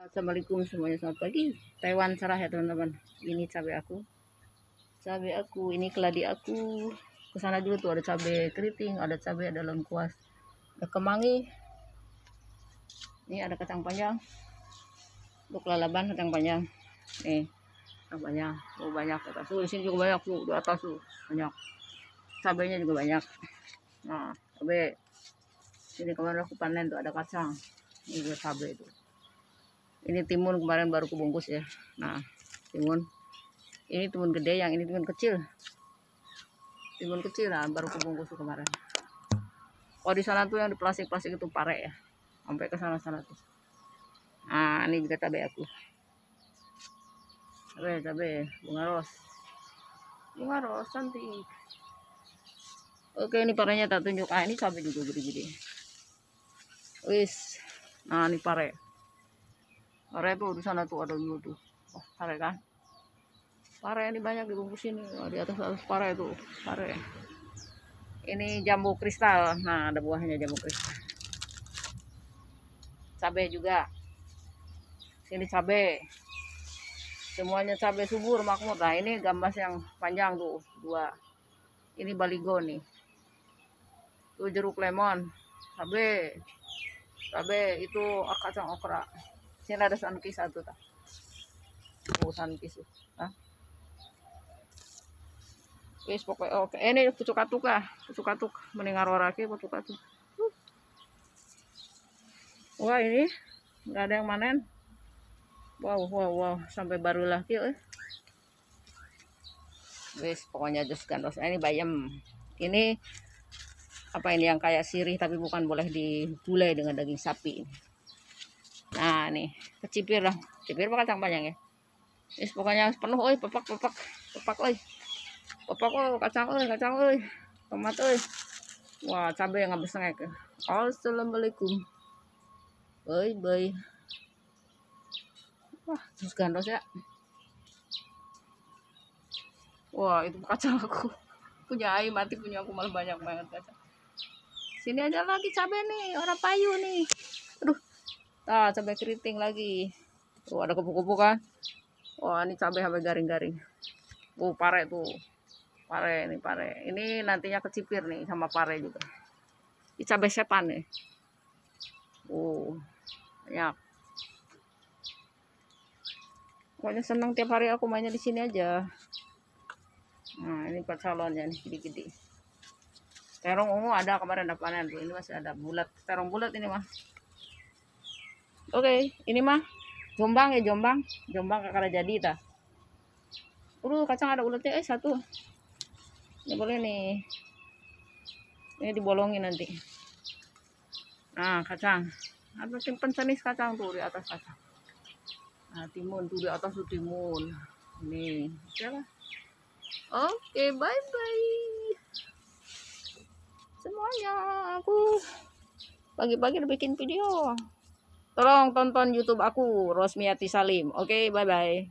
Assalamualaikum semuanya selamat pagi Taiwan cerah ya teman-teman ini cabai aku cabai aku ini keladi aku kesana dulu tuh ada cabai keriting ada cabai ada lengkuas ada kemangi ini ada kacang panjang untuk lalaban kacang panjang nih kacang panjang oh, banyak atas tuh di sini juga banyak tuh di atas tuh banyak cabainya juga banyak nah cabai ini kemarin aku panen tuh ada kacang ini juga cabai tuh ini timun kemarin baru kubungkus ya nah timun ini timun gede yang ini timun kecil timun kecil lah baru kubungkus kemarin oh di sana tuh yang di plastik plastik itu pare ya sampai ke sana sana tuh nah ini juga cabe aku Cabe, cabe bunga ros bunga ros cantik oke ini parenya tak tunjuk ah ini cabe juga gede-gede wis nah ini pare Pare itu di sana tuh ada dulu tuh. Oh, pare kan? Pare ini banyak dibungkus ini. Oh, di atas atas pare itu, Pare. Ini jambu kristal. Nah, ada buahnya jambu kristal. Cabai juga. Sini cabai. Semuanya cabai subur makmur. Nah, ini gambas yang panjang tuh, dua. Ini baligo nih. Tuh jeruk lemon. cabai, cabai itu kacang okra sila ada sa satu tak, ato ta sih, kisu ha pokoknya oke eh, ini pucuk atuk ah pucuk atuk mendengar orake pucuk katuk, wah ini nggak ada yang manen wow wow wow sampai baru lagi eh Wis pokoknya jus gandos nah, ini bayam ini apa ini yang kayak sirih tapi bukan boleh digulai dengan daging sapi nah nih kecipir lah cipir bakal tang panjang ya Is pokoknya penuh oi pepak pepak pepak oi pepak oi kacang oi kacang oi tomat oi wah cabai yang habis naik assalamualaikum bye bye wah terus gandos ya wah itu kacang aku punya ai mati punya aku malah banyak banget kacang sini aja lagi cabai nih orang payu nih aduh Nah, cabai keriting lagi. Tuh ada kupu-kupu kan? Wah, ini cabai sampai garing-garing. Tuh, pare tuh. Pare ini pare. Ini nantinya kecipir nih sama pare juga. Ini cabai sepan nih. Uh, banyak. Pokoknya senang tiap hari aku mainnya di sini aja. Nah, ini calonnya nih gede-gede. Terong ungu ada kemarin ada panen tuh. Ini masih ada bulat. Terong bulat ini mah oke okay, ini mah jombang ya jombang jombang kakak jadi ta Udah kacang ada ulatnya eh satu ini boleh nih ini dibolongin nanti nah kacang ada simpen senis kacang tuh di atas kacang nah timun tuh di atas tuh timun nih oke lah oke okay, bye bye semuanya aku pagi-pagi udah bikin video Tolong tonton YouTube aku, Rosmiati Salim. Oke, okay, bye-bye.